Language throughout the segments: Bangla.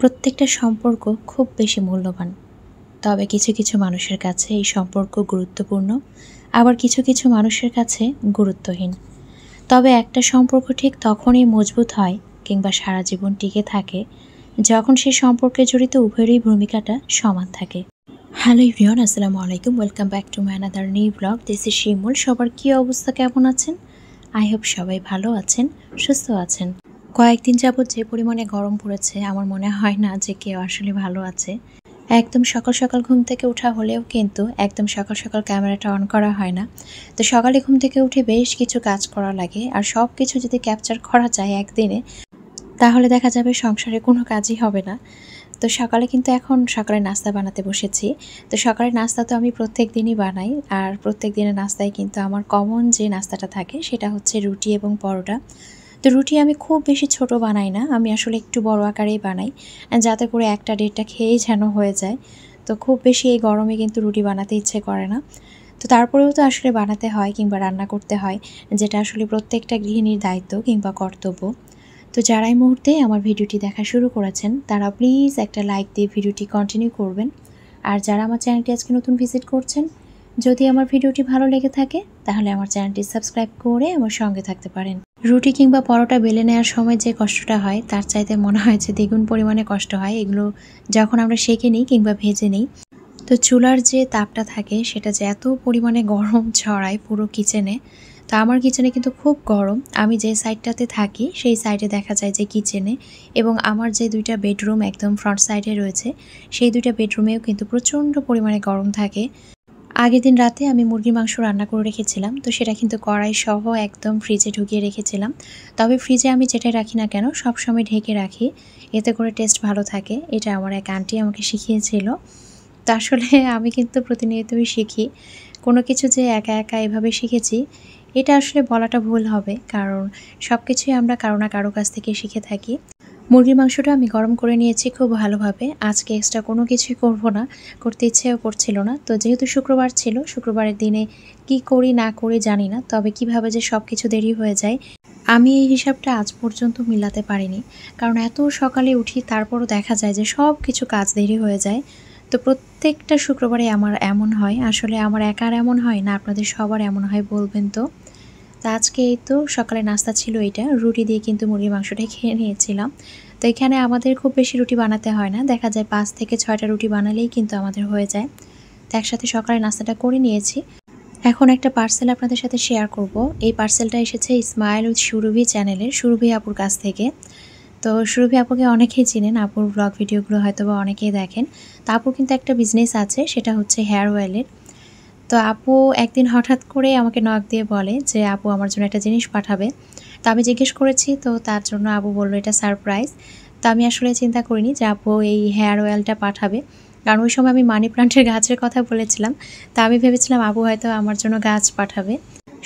প্রত্যেকটা সম্পর্ক খুব বেশি মূল্যবান তবে কিছু কিছু মানুষের কাছে এই সম্পর্ক গুরুত্বপূর্ণ আবার কিছু কিছু মানুষের কাছে গুরুত্বহীন তবে একটা সম্পর্ক ঠিক তখনই মজবুত হয় কিংবা সারা জীবন টিকে থাকে যখন সেই সম্পর্কে জড়িত উভয়েরই ভূমিকাটা সমান থাকে হ্যালো ইভরিয়ান আসসালামু আলাইকুম welcome back to another new blog this is Shimul সবার কী অবস্থা কেমন আছেন আই হোপ সবাই ভালো আছেন সুস্থ আছেন কয়েকদিন যাবৎ যে পরিমাণে গরম পড়েছে আমার মনে হয় না যে কেউ আসলে ভালো আছে একদম সকাল সকাল ঘুম থেকে ওঠা হলেও কিন্তু একদম সকাল সকাল ক্যামেরাটা অন করা হয় না তো সকালে ঘুম থেকে উঠে বেশ কিছু কাজ করা লাগে আর সব কিছু যদি ক্যাপচার করা যায় একদিনে তাহলে দেখা যাবে সংসারে কোনো কাজই হবে না তো সকালে কিন্তু এখন সকালে নাস্তা বানাতে বসেছি তো সকালে নাস্তা তো আমি প্রত্যেক দিনই বানাই আর প্রত্যেক দিনের নাস্তায় কিন্তু আমার কমন যে নাস্তাটা থাকে সেটা হচ্ছে রুটি এবং পরোটা তো রুটি আমি খুব বেশি ছোট বানাই না আমি আসলে একটু বড় আকারেই বানাই যাতে করে একটা ডেটটা খেয়েই যেন হয়ে যায় তো খুব বেশি এই গরমে কিন্তু রুটি বানাতে ইচ্ছে করে না তো তারপরেও তো আসলে বানাতে হয় কিংবা রান্না করতে হয় যেটা আসলে প্রত্যেকটা গৃহিণীর দায়িত্ব কিংবা কর্তব্য তো যারা এই মুহূর্তে আমার ভিডিওটি দেখা শুরু করেছেন তারা প্লিজ একটা লাইক দিয়ে ভিডিওটি কন্টিনিউ করবেন আর যারা আমার চ্যানেলটি আজকে নতুন ভিজিট করছেন যদি আমার ভিডিওটি ভালো লেগে থাকে তাহলে আমার চ্যানেলটি সাবস্ক্রাইব করে আমার সঙ্গে থাকতে পারেন রুটি কিংবা পরোটা বেলে নেওয়ার সময় যে কষ্টটা হয় তার চাইতে মনে হয় যে দ্বিগুণ পরিমাণে কষ্ট হয় এগুলো যখন আমরা শেখে নিই কিংবা ভেজে নিই তো চুলার যে তাপটা থাকে সেটা যে এত পরিমাণে গরম ছড়ায় পুরো কিচেনে তো আমার কিচেনে কিন্তু খুব গরম আমি যে সাইডটাতে থাকি সেই সাইডে দেখা যায় যে কিচেনে এবং আমার যে দুইটা বেডরুম একদম ফ্রন্ট সাইডে রয়েছে সেই দুইটা বেডরুমেও কিন্তু প্রচণ্ড পরিমাণে গরম থাকে আগের দিন রাতে আমি মুরগির মাংস রান্না করে রেখেছিলাম তো সেটা কিন্তু কড়াই সহ একদম ফ্রিজে ঢুকিয়ে রেখেছিলাম তবে ফ্রিজে আমি যেটাই রাখি না কেন সব সময় ঢেকে রাখি এতে করে টেস্ট ভালো থাকে এটা আমার এক আন্টি আমাকে শিখিয়েছিল তো আসলে আমি কিন্তু প্রতিনিয়তই শিখি কোনো কিছু যে একা একা এভাবে শিখেছি এটা আসলে বলাটা ভুল হবে কারণ সব কিছুই আমরা কারো না কারো কাছ থেকে শিখে থাকি মুরগির মাংসটা আমি গরম করে নিয়েছি খুব ভালোভাবে আজকে এক্সট্রা কোনো কিছুই করব না করতে ইচ্ছেও করছিল না তো যেহেতু শুক্রবার ছিল শুক্রবারের দিনে কি করি না করি জানি না তবে কিভাবে যে সব কিছু দেরি হয়ে যায় আমি এই হিসাবটা আজ পর্যন্ত মিলাতে পারিনি কারণ এত সকালে উঠি তারপরও দেখা যায় যে সব কিছু কাজ দেরি হয়ে যায় তো প্রত্যেকটা শুক্রবারে আমার এমন হয় আসলে আমার একার এমন হয় না আপনাদের সবার এমন হয় বলবেন তো তো আজকে এই তো সকালে নাস্তা ছিল এটা রুটি দিয়ে কিন্তু মুরগির মাংসটাই খেয়ে নিয়েছিলাম তো এখানে আমাদের খুব বেশি রুটি বানাতে হয় না দেখা যায় পাঁচ থেকে ছয়টা রুটি বানালেই কিন্তু আমাদের হয়ে যায় তো একসাথে সকালে নাস্তাটা করে নিয়েছি এখন একটা পার্সেল আপনাদের সাথে শেয়ার করব এই পার্সেলটা এসেছে ইসমাইল উইথ সুরভি চ্যানেলের সুরভি আপুর কাছ থেকে তো সুরভি আপুকে অনেকেই চিনেন আপুর ব্লগ ভিডিওগুলো হয়তো বা অনেকেই দেখেন তো আপুর কিন্তু একটা বিজনেস আছে সেটা হচ্ছে হেয়ার অয়েলের তো আপু একদিন হঠাৎ করে আমাকে নক দিয়ে বলে যে আপু আমার জন্য একটা জিনিস পাঠাবে তো আমি জিজ্ঞেস করেছি তো তার জন্য আপু বললো এটা সারপ্রাইজ তো আমি আসলে চিন্তা করিনি যে আপু এই হেয়ার অয়েলটা পাঠাবে কারণ ওই সময় আমি মানি প্লান্টের গাছের কথা বলেছিলাম তা আমি ভেবেছিলাম আবু হয়তো আমার জন্য গাছ পাঠাবে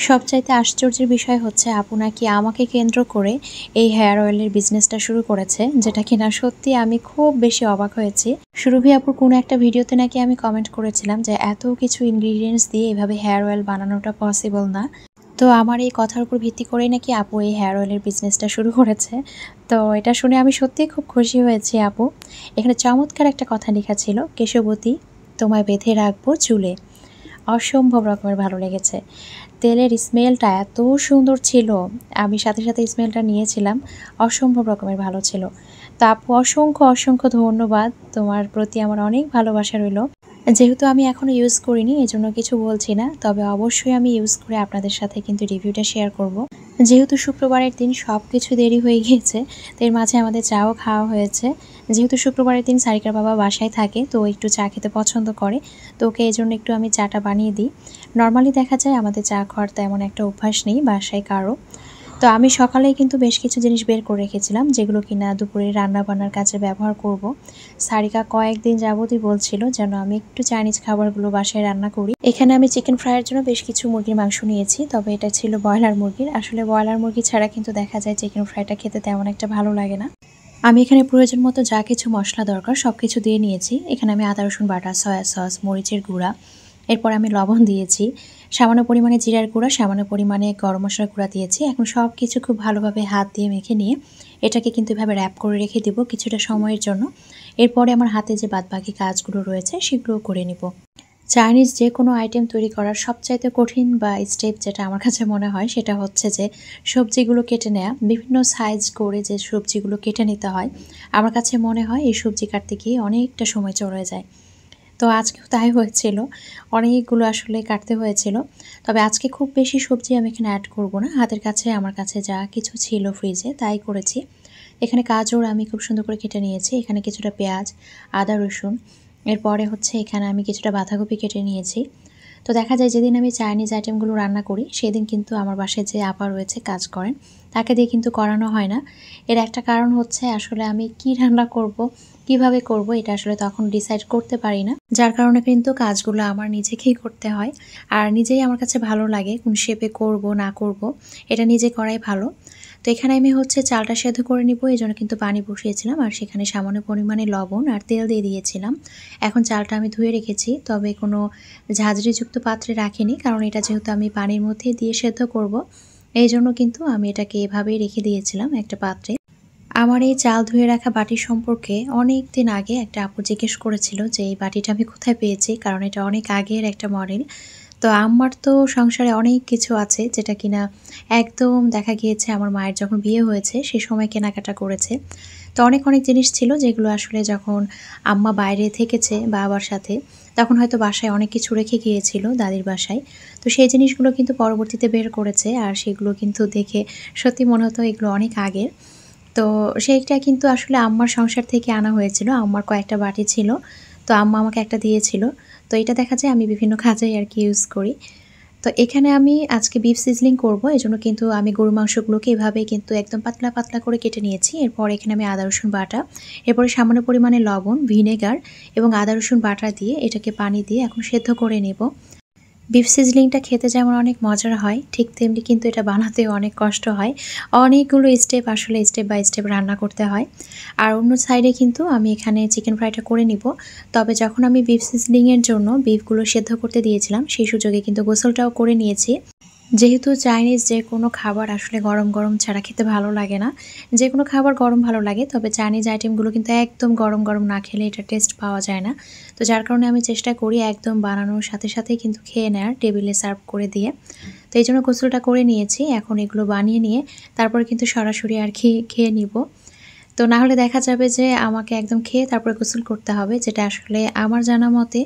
সবচাইতে আশ্চর্যের বিষয় হচ্ছে আপু নাকি আমাকে কেন্দ্র করে এই হেয়ার অয়েলের বিজনেসটা শুরু করেছে যেটা কিনা সত্যি আমি খুব বেশি অবাক হয়েছি সুরভি আপুর কোনো একটা ভিডিওতে নাকি আমি কমেন্ট করেছিলাম যে এত কিছু ইনগ্রিডিয়েন্টস দিয়ে এভাবে হেয়ার অয়েল বানানোটা পসিবল না তো আমার এই কথার উপর ভিত্তি করেই নাকি আপু এই হেয়ার অয়েলের বিজনেসটা শুরু করেছে তো এটা শুনে আমি সত্যিই খুব খুশি হয়েছি আপু এখানে চমৎকার একটা কথা লেখা ছিল কেশবতী তোমায় বেঁধে রাখবো চুলে অসম্ভব রকমের ভালো লেগেছে তেলের স্মেলটা এত সুন্দর ছিল আমি সাথে সাথে স্মেলটা নিয়েছিলাম অসম্ভব রকমের ভালো ছিল তা আপু অসংখ্য অসংখ্য ধন্যবাদ তোমার প্রতি আমার অনেক ভালোবাসা রইল যেহেতু আমি এখনও ইউজ করিনি এজন্য কিছু বলছি না তবে অবশ্যই আমি ইউজ করে আপনাদের সাথে কিন্তু রিভিউটা শেয়ার করব। যেহেতু শুক্রবারের দিন সব কিছু দেরি হয়ে গিয়েছে তো এর মাঝে আমাদের চাও খাওয়া হয়েছে যেহেতু শুক্রবারের দিন সারিকার বাবা বাসায় থাকে তো একটু চা খেতে পছন্দ করে তো ওকে এই জন্য একটু আমি চাটা বানিয়ে দিই নর্মালি দেখা যায় আমাদের চা খাওয়ার তেমন একটা অভ্যাস নেই বাসায় কারো তো আমি সকালেই কিন্তু বেশ কিছু জিনিস বের করে রেখেছিলাম যেগুলো কিনা দুপুরে রান্নাবান্নার কাজে ব্যবহার করব। সারিকা কয়েকদিন যাবতই বলছিল যেন আমি একটু চাইনিজ খাবারগুলো বাসায় রান্না করি এখানে আমি চিকেন ফ্রাইয়ের জন্য বেশ কিছু মুরগির মাংস নিয়েছি তবে এটা ছিল ব্রয়লার মুরগির আসলে ব্রয়লার মুরগি ছাড়া কিন্তু দেখা যায় চিকেন ফ্রাইটা খেতে তেমন একটা ভালো লাগে না আমি এখানে প্রয়োজন মতো যা কিছু মশলা দরকার সব কিছু দিয়ে নিয়েছি এখানে আমি আদা রসুন বাটা সয়া সস মরিচের গুঁড়া এরপর আমি লবণ দিয়েছি সামান্য পরিমাণে জিরার গুঁড়া সামান্য পরিমাণে গরম মশলার গুঁড়া দিয়েছি এখন সব কিছু খুব ভালোভাবে হাত দিয়ে মেখে নিয়ে এটাকে কিন্তু এভাবে র্যাপ করে রেখে দেব কিছুটা সময়ের জন্য এরপরে আমার হাতে যে বাদবাকি কাজগুলো রয়েছে সেগুলোও করে নিব চাইনিজ যে কোনো আইটেম তৈরি করার সবচাইতে কঠিন বা স্টেপ যেটা আমার কাছে মনে হয় সেটা হচ্ছে যে সবজিগুলো কেটে নেয়া বিভিন্ন সাইজ করে যে সবজিগুলো কেটে নিতে হয় আমার কাছে মনে হয় এই সবজি কাটতে গিয়ে অনেকটা সময় চলে যায় তো আজকেও তাই হয়েছিল অনেকগুলো আসলে কাটতে হয়েছিল তবে আজকে খুব বেশি সবজি আমি এখানে অ্যাড করব না হাতের কাছে আমার কাছে যা কিছু ছিল ফ্রিজে তাই করেছি এখানে কাজর আমি খুব সুন্দর করে কেটে নিয়েছি এখানে কিছুটা পেঁয়াজ আদা রসুন এরপরে হচ্ছে এখানে আমি কিছুটা বাঁধাকপি কেটে নিয়েছি তো দেখা যায় যেদিন আমি চাইনিজ আইটেমগুলো রান্না করি সেদিন কিন্তু আমার বাসায় যে আপা রয়েছে কাজ করেন তাকে দিয়ে কিন্তু করানো হয় না এর একটা কারণ হচ্ছে আসলে আমি কি রান্না করব কিভাবে করব এটা আসলে তখন ডিসাইড করতে পারি না যার কারণে কিন্তু কাজগুলো আমার নিজেকেই করতে হয় আর নিজেই আমার কাছে ভালো লাগে কোন শেপে করব না করব এটা নিজে করাই ভালো তো এখানে আমি হচ্ছে চালটা সেদ্ধ করে নিব এই জন্য কিন্তু পানি বসিয়েছিলাম আর সেখানে সামান্য পরিমাণে লবণ আর তেল দিয়ে দিয়েছিলাম এখন চালটা আমি ধুয়ে রেখেছি তবে কোনো ঝাঁঝরিযুক্ত পাত্রে রাখিনি কারণ এটা যেহেতু আমি পানির মধ্যে দিয়ে সেদ্ধ করব এই জন্য কিন্তু আমি এটাকে এভাবেই রেখে দিয়েছিলাম একটা পাত্রে আমার এই চাল ধুয়ে রাখা বাটি সম্পর্কে অনেক দিন আগে একটা আপু জিজ্ঞেস করেছিল যে এই বাটিটা আমি কোথায় পেয়েছি কারণ এটা অনেক আগের একটা মডেল তো আমার তো সংসারে অনেক কিছু আছে যেটা কিনা একদম দেখা গিয়েছে আমার মায়ের যখন বিয়ে হয়েছে সে সময় কেনাকাটা করেছে তো অনেক অনেক জিনিস ছিল যেগুলো আসলে যখন আম্মা বাইরে থেকেছে বাবার সাথে তখন হয়তো বাসায় অনেক কিছু রেখে গিয়েছিল দাদির বাসায় তো সেই জিনিসগুলো কিন্তু পরবর্তীতে বের করেছে আর সেগুলো কিন্তু দেখে সত্যি মনে হতো এগুলো অনেক আগের তো সেইটা কিন্তু আসলে আম্মার সংসার থেকে আনা হয়েছিল আম্মার কয়েকটা বাটি ছিল তো আম্মা আমাকে একটা দিয়েছিল তো এটা দেখা যায় আমি বিভিন্ন কাজে আর কি ইউজ করি তো এখানে আমি আজকে বিফ সিজলিং করবো এই জন্য কিন্তু আমি গরু মাংসগুলোকে এভাবে কিন্তু একদম পাতলা পাতলা করে কেটে নিয়েছি এরপর এখানে আমি আদা রসুন বাটা এরপরে সামান্য পরিমাণে লবণ ভিনেগার এবং আদা রসুন বাটা দিয়ে এটাকে পানি দিয়ে এখন সেদ্ধ করে নেব বিফ সিজলিংটা খেতে যেমন অনেক মজার হয় ঠিক তেমনি কিন্তু এটা বানাতেও অনেক কষ্ট হয় অনেকগুলো স্টেপ আসলে স্টেপ বাই স্টেপ রান্না করতে হয় আর অন্য সাইডে কিন্তু আমি এখানে চিকেন ফ্রাইটা করে নিব তবে যখন আমি বিফ সিজলিংয়ের জন্য বিফগুলো সেদ্ধ করতে দিয়েছিলাম সেই সুযোগে কিন্তু গোসলটাও করে নিয়েছি যেহেতু চাইনিজ যে কোনো খাবার আসলে গরম গরম ছাড়া খেতে ভালো লাগে না যে কোনো খাবার গরম ভালো লাগে তবে চাইনিজ আইটেমগুলো কিন্তু একদম গরম গরম না খেলে এটা টেস্ট পাওয়া যায় না তো যার কারণে আমি চেষ্টা করি একদম বানানোর সাথে সাথেই কিন্তু খেয়ে নেয়ার টেবিলে সার্ভ করে দিয়ে তো এই জন্য গোসলটা করে নিয়েছি এখন এগুলো বানিয়ে নিয়ে তারপরে কিন্তু সরাসরি আর খেয়ে খেয়ে নিব তো না হলে দেখা যাবে যে আমাকে একদম খেয়ে তারপরে গোসল করতে হবে যেটা আসলে আমার জানা মতে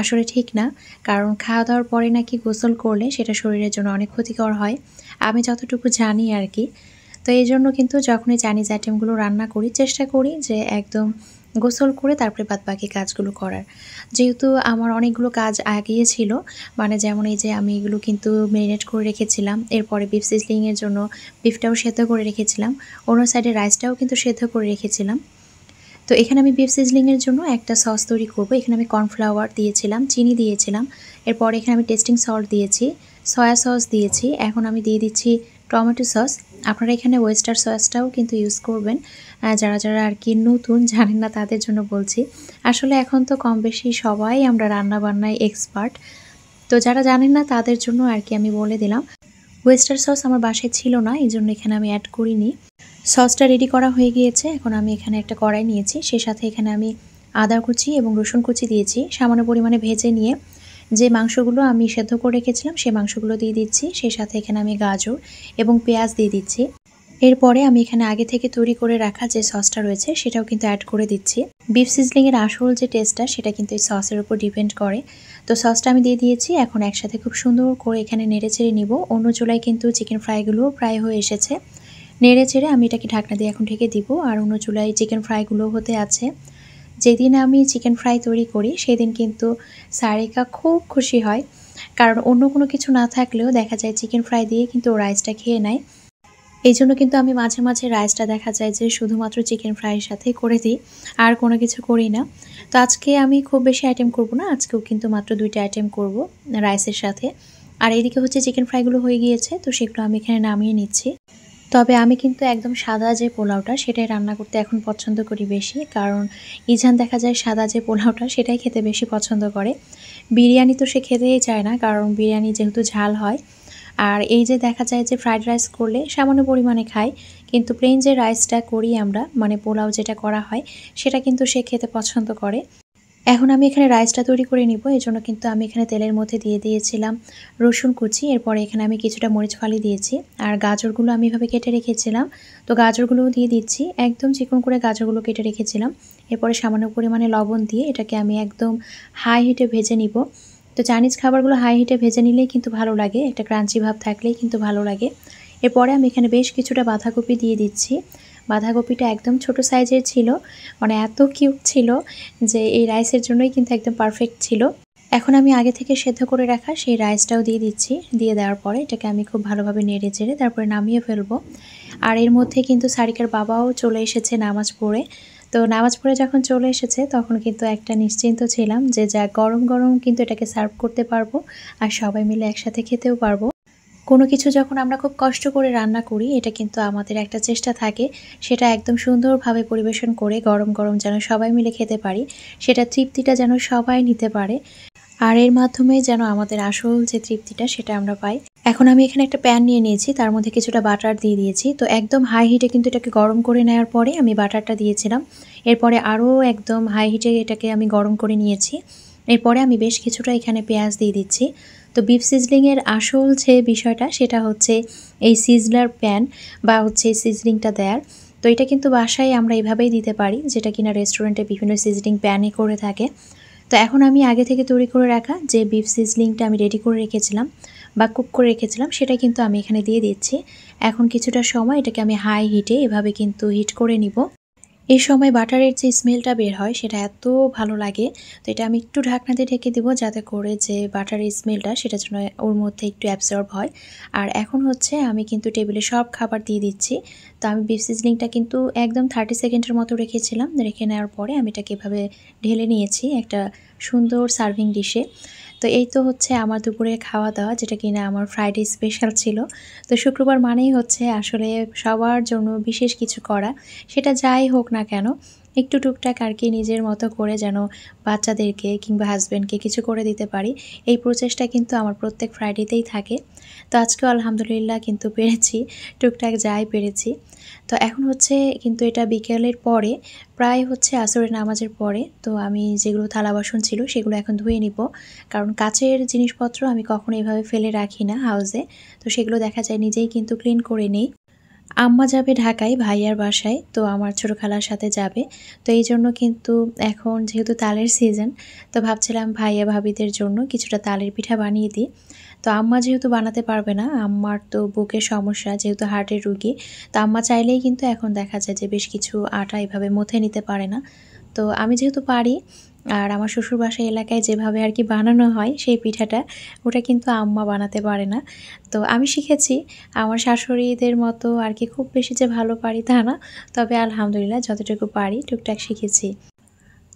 আসলে ঠিক না কারণ খাওয়া দাওয়ার পরে নাকি গোসল করলে সেটা শরীরের জন্য অনেক ক্ষতিকর হয় আমি যতটুকু জানি আর কি তো এই জন্য কিন্তু যখনই চাইনিজ আইটেমগুলো রান্না করি চেষ্টা করি যে একদম গোসল করে তারপরে বাদ বাকি কাজগুলো করার যেহেতু আমার অনেকগুলো কাজ আগিয়ে ছিল মানে যেমন এই যে আমি এগুলো কিন্তু ম্যারিনেট করে রেখেছিলাম এরপরে বিফ সিজলিংয়ের জন্য বিফটাও সেদ্ধ করে রেখেছিলাম অন্য সাইডে রাইসটাও কিন্তু সেদ্ধ করে রেখেছিলাম তো এখানে আমি বিফ সিজলিংয়ের জন্য একটা সস তৈরি করবো এখানে আমি কর্নফ্লাওয়ার দিয়েছিলাম চিনি দিয়েছিলাম এরপর এখানে আমি টেস্টিং সল্ট দিয়েছি সয়া সস দিয়েছি এখন আমি দিয়ে দিচ্ছি টমেটো সস আপনারা এখানে ওয়েস্টার সসটাও কিন্তু ইউজ করবেন যারা যারা আর কি নতুন জানেন না তাদের জন্য বলছি আসলে এখন তো কম বেশি সবাই আমরা রান্না বান্নায় এক্সপার্ট তো যারা জানেন না তাদের জন্য আর কি আমি বলে দিলাম ওয়েস্টার সস আমার বাসায় ছিল না এই জন্য এখানে আমি অ্যাড করিনি সসটা রেডি করা হয়ে গিয়েছে এখন আমি এখানে একটা কড়াই নিয়েছি সে সাথে এখানে আমি আদা কুচি এবং রসুন কুচি দিয়েছি সামান্য পরিমাণে ভেজে নিয়ে যে মাংসগুলো আমি সেদ্ধ করে রেখেছিলাম সে মাংসগুলো দিয়ে দিচ্ছি সেই সাথে এখানে আমি গাজর এবং পেঁয়াজ দিয়ে দিচ্ছি এরপরে আমি এখানে আগে থেকে তৈরি করে রাখা যে সসটা রয়েছে সেটাও কিন্তু অ্যাড করে দিচ্ছি বিফ সিজলিংয়ের আসল যে টেস্টটা সেটা কিন্তু এই সসের উপর ডিপেন্ড করে তো সসটা আমি দিয়ে দিয়েছি এখন একসাথে খুব সুন্দর করে এখানে নেড়ে চেড়ে নিব অন্য চুলায় কিন্তু চিকেন ফ্রাইগুলোও প্রায় হয়ে এসেছে নেড়ে ছেড়ে আমি এটাকে ঢাকনা দিয়ে এখন ঢেকে দিব আর অন্য চুলায় চিকেন ফ্রাইগুলো হতে আছে যেদিন আমি চিকেন ফ্রাই তৈরি করি সেদিন কিন্তু সারিকা খুব খুশি হয় কারণ অন্য কোনো কিছু না থাকলেও দেখা যায় চিকেন ফ্রাই দিয়ে কিন্তু রাইসটা খেয়ে নেয় এই জন্য কিন্তু আমি মাঝে মাঝে রাইসটা দেখা যায় যে শুধুমাত্র চিকেন ফ্রাইয়ের সাথেই করে দিই আর কোনো কিছু করি না তো আজকে আমি খুব বেশি আইটেম করব না আজকেও কিন্তু মাত্র দুইটা আইটেম করব রাইসের সাথে আর এদিকে হচ্ছে চিকেন ফ্রাইগুলো হয়ে গিয়েছে তো সেগুলো আমি এখানে নামিয়ে নিচ্ছি তবে আমি কিন্তু একদম সাদা যে পোলাওটা সেটাই রান্না করতে এখন পছন্দ করি বেশি কারণ ইজান দেখা যায় সাদা যে পোলাওটা সেটাই খেতে বেশি পছন্দ করে বিরিয়ানি তো সে খেতেই চায় না কারণ বিরিয়ানি যেহেতু ঝাল হয় আর এই যে দেখা যায় যে ফ্রাইড রাইস করলে সামান্য পরিমাণে খায় কিন্তু প্লেন যে রাইসটা করি আমরা মানে পোলাও যেটা করা হয় সেটা কিন্তু সে খেতে পছন্দ করে এখন আমি এখানে রাইসটা তৈরি করে নিব এই জন্য কিন্তু আমি এখানে তেলের মধ্যে দিয়ে দিয়েছিলাম রসুন কুচি এরপরে এখানে আমি কিছুটা মরিচ ফালি দিয়েছি আর গাজরগুলো আমি এভাবে কেটে রেখেছিলাম তো গাজরগুলোও দিয়ে দিচ্ছি একদম চিকন করে গাজরগুলো কেটে রেখেছিলাম এরপরে সামান্য পরিমাণে লবণ দিয়ে এটাকে আমি একদম হাই হিটে ভেজে নিব তো চাইনিজ খাবারগুলো হাই হিটে ভেজে নিলেই কিন্তু ভালো লাগে একটা ক্রাঞ্চি ভাব থাকলেই কিন্তু ভালো লাগে এরপরে আমি এখানে বেশ কিছুটা বাঁধাকপি দিয়ে দিচ্ছি বাঁধাকপিটা একদম ছোট সাইজের ছিল মানে এত কিউট ছিল যে এই রাইসের জন্যই কিন্তু একদম পারফেক্ট ছিল এখন আমি আগে থেকে সেদ্ধ করে রাখা সেই রাইসটাও দিয়ে দিচ্ছি দিয়ে দেওয়ার পরে এটাকে আমি খুব ভালোভাবে নেড়ে চেড়ে তারপরে নামিয়ে ফেলবো আর এর মধ্যে কিন্তু সারিকার বাবাও চলে এসেছে নামাজ পড়ে তো নামাজ পড়ে যখন চলে এসেছে তখন কিন্তু একটা নিশ্চিন্ত ছিলাম যে যা গরম গরম কিন্তু এটাকে সার্ভ করতে পারবো আর সবাই মিলে একসাথে খেতেও পারবো কোনো কিছু যখন আমরা খুব কষ্ট করে রান্না করি এটা কিন্তু আমাদের একটা চেষ্টা থাকে সেটা একদম সুন্দরভাবে পরিবেশন করে গরম গরম যেন সবাই মিলে খেতে পারি সেটা তৃপ্তিটা যেন সবাই নিতে পারে আর এর মাধ্যমে যেন আমাদের আসল যে তৃপ্তিটা সেটা আমরা পাই এখন আমি এখানে একটা প্যান নিয়ে নিয়েছি তার মধ্যে কিছুটা বাটার দিয়ে দিয়েছি তো একদম হাই হিটে কিন্তু এটাকে গরম করে নেওয়ার পরে আমি বাটারটা দিয়েছিলাম এরপরে আরও একদম হাই হিটে এটাকে আমি গরম করে নিয়েছি এরপরে আমি বেশ কিছুটা এখানে পেঁয়াজ দিয়ে দিচ্ছি তো বিফ সিজলিংয়ের আসল যে বিষয়টা সেটা হচ্ছে এই সিজলার প্যান বা হচ্ছে এই সিজলিংটা দেয়ার তো এটা কিন্তু বাসায় আমরা এভাবেই দিতে পারি যেটা কিনা রেস্টুরেন্টে বিভিন্ন সিজলিং প্যানে করে থাকে তো এখন আমি আগে থেকে তৈরি করে রাখা যে বিফ সিজলিংটা আমি রেডি করে রেখেছিলাম বা কুক করে রেখেছিলাম সেটা কিন্তু আমি এখানে দিয়ে দিচ্ছি এখন কিছুটা সময় এটাকে আমি হাই হিটে এভাবে কিন্তু হিট করে নিব এই সময় বাটারের যে স্মেলটা বের হয় সেটা এত ভালো লাগে তো এটা আমি একটু ঢাকনাতে ঢেকে দেবো যাতে করে যে বাটারের স্মেলটা সেটা যেন ওর মধ্যে একটু অ্যাবজর্ব হয় আর এখন হচ্ছে আমি কিন্তু টেবিলে সব খাবার দিয়ে দিচ্ছি তো আমি বিফ সিজনিংটা কিন্তু একদম থার্টি সেকেন্ডের মতো রেখেছিলাম রেখে নেওয়ার পরে আমি এটাকে এভাবে ঢেলে নিয়েছি একটা সুন্দর সার্ভিং ডিশে তো এই তো হচ্ছে আমার দুপুরে খাওয়া দাওয়া যেটা কিনা আমার ফ্রাইডে স্পেশাল ছিল তো শুক্রবার মানেই হচ্ছে আসলে সবার জন্য বিশেষ কিছু করা সেটা যাই হোক না কেন একটু টুকটাক আর কি নিজের মতো করে যেন বাচ্চাদেরকে কিংবা হাজব্যান্ডকে কিছু করে দিতে পারি এই প্রচেষ্টা কিন্তু আমার প্রত্যেক ফ্রাইডেতেই থাকে তো আজকে আলহামদুলিল্লাহ কিন্তু পেরেছি টুকটাক যাই পেরেছি তো এখন হচ্ছে কিন্তু এটা বিকেলের পরে প্রায় হচ্ছে আসরের নামাজের পরে তো আমি যেগুলো থালা বাসন ছিল সেগুলো এখন ধুয়ে নিব কারণ কাচের জিনিসপত্র আমি কখনো এভাবে ফেলে রাখি না হাউজে তো সেগুলো দেখা যায় নিজেই কিন্তু ক্লিন করে নেই আম্মা যাবে ঢাকায় ভাইয়ার বাসায় তো আমার ছোটো খালার সাথে যাবে তো এই জন্য কিন্তু এখন যেহেতু তালের সিজন তো ভাবছিলাম ভাইয়া ভাবিদের জন্য কিছুটা তালের পিঠা বানিয়ে দিই তো আম্মা যেহেতু বানাতে পারবে না আম্মার তো বুকের সমস্যা যেহেতু হার্টের রুগী তো আম্মা চাইলেই কিন্তু এখন দেখা যায় যে বেশ কিছু আটা এভাবে মুথে নিতে পারে না তো আমি যেহেতু পারি আর আমার শ্বশুর বাসা এলাকায় যেভাবে আর কি বানানো হয় সেই পিঠাটা ওটা কিন্তু আম্মা বানাতে পারে না তো আমি শিখেছি আমার শাশুড়িদের মতো আর কি খুব বেশি যে ভালো পারি তা না তবে আলহামদুলিল্লাহ যতটুকু পারি টুকটাক শিখেছি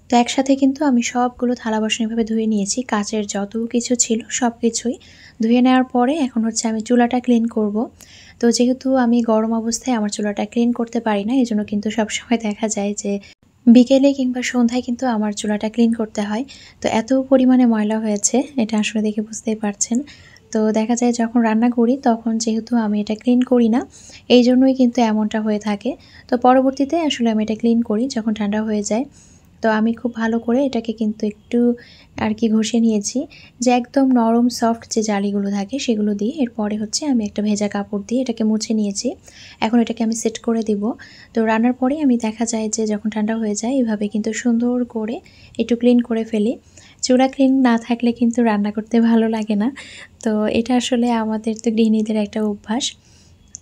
তো একসাথে কিন্তু আমি সবগুলো থালা বাসন এভাবে ধুয়ে নিয়েছি কাচের যত কিছু ছিল সব কিছুই ধুয়ে নেওয়ার পরে এখন হচ্ছে আমি চুলাটা ক্লিন করব তো যেহেতু আমি গরম অবস্থায় আমার চুলাটা ক্লিন করতে পারি না এই জন্য কিন্তু সবসময় দেখা যায় যে বিকেলে কিংবা সন্ধ্যায় কিন্তু আমার চুলাটা ক্লিন করতে হয় তো এত পরিমাণে ময়লা হয়েছে এটা আসলে দেখে বুঝতেই পারছেন তো দেখা যায় যখন রান্না করি তখন যেহেতু আমি এটা ক্লিন করি না এই জন্যই কিন্তু এমনটা হয়ে থাকে তো পরবর্তীতে আসলে আমি এটা ক্লিন করি যখন ঠান্ডা হয়ে যায় তো আমি খুব ভালো করে এটাকে কিন্তু একটু আর কি ঘষে নিয়েছি যে একদম নরম সফট যে জালিগুলো থাকে সেগুলো দিয়ে এরপরে হচ্ছে আমি একটা ভেজা কাপড় দিয়ে এটাকে মুছে নিয়েছি এখন এটাকে আমি সেট করে দিব তো রান্নার পরে আমি দেখা যায় যে যখন ঠান্ডা হয়ে যায় এভাবে কিন্তু সুন্দর করে একটু ক্লিন করে ফেলি চুলা ক্লিন না থাকলে কিন্তু রান্না করতে ভালো লাগে না তো এটা আসলে আমাদের তো গৃহিণীদের একটা অভ্যাস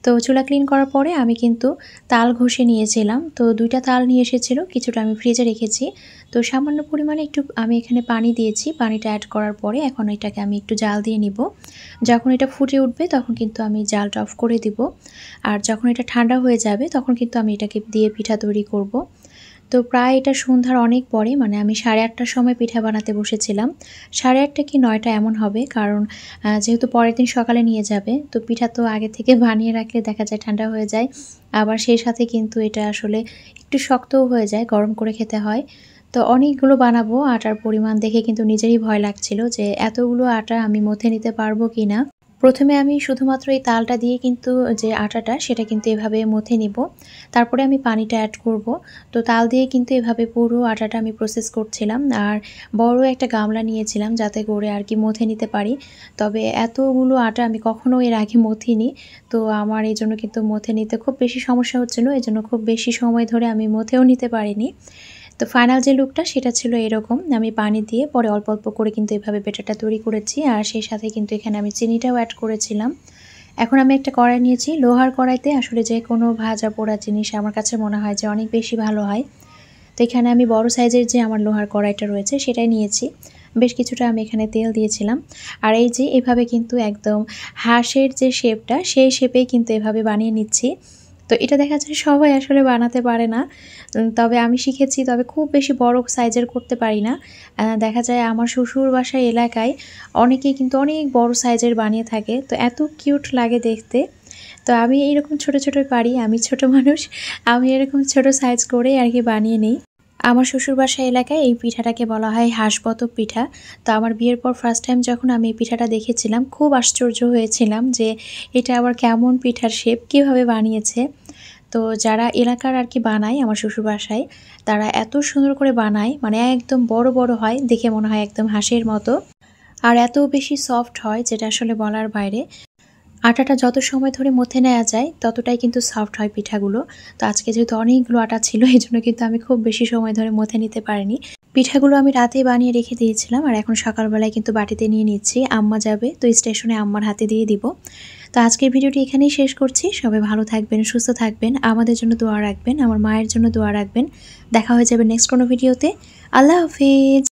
তো চুলা ক্লিন করার পরে আমি কিন্তু তাল ঘষে নিয়েছিলাম তো দুইটা তাল নিয়ে এসেছিলো কিছুটা আমি ফ্রিজে রেখেছি তো সামান্য পরিমাণে একটু আমি এখানে পানি দিয়েছি পানিটা অ্যাড করার পরে এখন এটাকে আমি একটু জাল দিয়ে নিব যখন এটা ফুটে উঠবে তখন কিন্তু আমি জালটা অফ করে দিব আর যখন এটা ঠান্ডা হয়ে যাবে তখন কিন্তু আমি এটাকে দিয়ে পিঠা তৈরি করব। তো প্রায় এটা সন্ধ্যার অনেক পরে মানে আমি সাড়ে আটটার সময় পিঠা বানাতে বসেছিলাম সাড়ে আটটা কি নয়টা এমন হবে কারণ যেহেতু পরের দিন সকালে নিয়ে যাবে তো পিঠা তো আগে থেকে বানিয়ে রাখলে দেখা যায় ঠান্ডা হয়ে যায় আবার সেই সাথে কিন্তু এটা আসলে একটু শক্তও হয়ে যায় গরম করে খেতে হয় তো অনেকগুলো বানাবো আটার পরিমাণ দেখে কিন্তু নিজেরই ভয় লাগছিল যে এতগুলো আটা আমি মধ্যে নিতে পারবো কি না প্রথমে আমি শুধুমাত্র এই তালটা দিয়ে কিন্তু যে আটাটা সেটা কিন্তু এভাবে মথে নিব তারপরে আমি পানিটা অ্যাড করব তো তাল দিয়ে কিন্তু এভাবে পুরো আটাটা আমি প্রসেস করছিলাম আর বড় একটা গামলা নিয়েছিলাম যাতে করে আর কি মথে নিতে পারি তবে এতগুলো আটা আমি কখনো এর আগে মথিনি তো আমার এই জন্য কিন্তু মথে নিতে খুব বেশি সমস্যা হচ্ছিলো এই জন্য খুব বেশি সময় ধরে আমি মথেও নিতে পারিনি তো ফাইনাল যে লুকটা সেটা ছিল এরকম আমি পানি দিয়ে পরে অল্প অল্প করে কিন্তু এভাবে বেটারটা তৈরি করেছি আর সেই সাথে কিন্তু এখানে আমি চিনিটাও অ্যাড করেছিলাম এখন আমি একটা কড়াই নিয়েছি লোহার কড়াইতে আসলে যে কোনো ভাজা পোড়া জিনিস আমার কাছে মনে হয় যে অনেক বেশি ভালো হয় তো এখানে আমি বড় সাইজের যে আমার লোহার কড়াইটা রয়েছে সেটাই নিয়েছি বেশ কিছুটা আমি এখানে তেল দিয়েছিলাম আর এই যে এভাবে কিন্তু একদম হাঁসের যে শেপটা সেই শেপেই কিন্তু এভাবে বানিয়ে নিচ্ছি তো এটা দেখা যায় সবাই আসলে বানাতে পারে না তবে আমি শিখেছি তবে খুব বেশি বড় সাইজের করতে পারি না দেখা যায় আমার শ্বশুর বাসায় এলাকায় অনেকেই কিন্তু অনেক বড় সাইজের বানিয়ে থাকে তো এত কিউট লাগে দেখতে তো আমি এরকম ছোট ছোট পারি আমি ছোট মানুষ আমি এরকম ছোট সাইজ করে আর কি বানিয়ে নিই আমার শ্বশুরবাসা এলাকায় এই পিঠাটাকে বলা হয় হাঁসবত পিঠা তো আমার বিয়ের পর ফার্স্ট টাইম যখন আমি এই পিঠাটা দেখেছিলাম খুব আশ্চর্য হয়েছিলাম যে এটা আবার কেমন পিঠার শেপ কীভাবে বানিয়েছে তো যারা এলাকার আর কি বানায় আমার শ্বশুর বাসায় তারা এত সুন্দর করে বানায় মানে একদম বড় বড় হয় দেখে মনে হয় একদম হাঁসের মতো আর এত বেশি সফট হয় যেটা আসলে বলার বাইরে আটাটা যত সময় ধরে মথে নেওয়া যায় ততটাই কিন্তু সফট হয় পিঠাগুলো তো আজকে যেহেতু অনেকগুলো আটা ছিল এই জন্য কিন্তু আমি খুব বেশি সময় ধরে মথে নিতে পারিনি পিঠাগুলো আমি রাতেই বানিয়ে রেখে দিয়েছিলাম আর এখন সকালবেলায় কিন্তু বাটিতে নিয়ে নিচ্ছি আম্মা যাবে তো স্টেশনে আম্মার হাতে দিয়ে দিব তো আজকের ভিডিওটি এখানেই শেষ করছি সবাই ভালো থাকবেন সুস্থ থাকবেন আমাদের জন্য দোয়া রাখবেন আমার মায়ের জন্য দোয়া রাখবেন দেখা হয়ে যাবে নেক্সট কোনো ভিডিওতে আল্লাহ হাফিজ